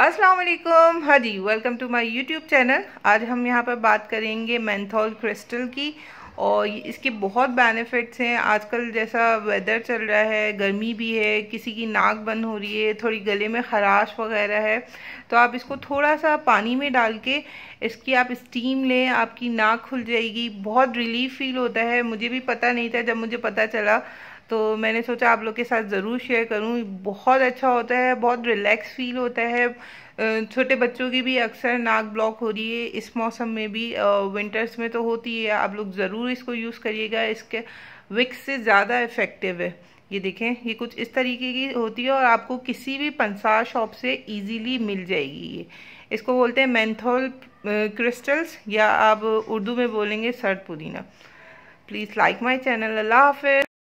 असलम हाँ जी welcome to my YouTube channel आज हम यहाँ पर बात करेंगे मैंथॉल क्रिस्टल की और इसके बहुत बेनिफिट्स हैं आजकल जैसा वेदर चल रहा है गर्मी भी है किसी की नाक बंद हो रही है थोड़ी गले में खराश वगैरह है तो आप इसको थोड़ा सा पानी में डाल के इसकी आप स्टीम लें आपकी नाक खुल जाएगी बहुत रिलीफ फील होता है मुझे भी पता नहीं था जब मुझे पता चला तो मैंने सोचा आप लोग के साथ ज़रूर शेयर करूँ बहुत अच्छा होता है बहुत रिलैक्स फील होता है छोटे बच्चों की भी अक्सर नाक ब्लॉक हो रही है इस मौसम में भी विंटर्स में तो होती है आप लोग ज़रूर इसको यूज़ करिएगा इसके विक्स से ज़्यादा इफ़ेक्टिव है ये देखें ये कुछ इस तरीके की होती है और आपको किसी भी पंसार शॉप से इजीली मिल जाएगी ये इसको बोलते हैं मैंथोल क्रिस्टल्स या आप उर्दू में बोलेंगे सर पुदीना प्लीज़ लाइक माई चैनल अल्लाह हाफिज़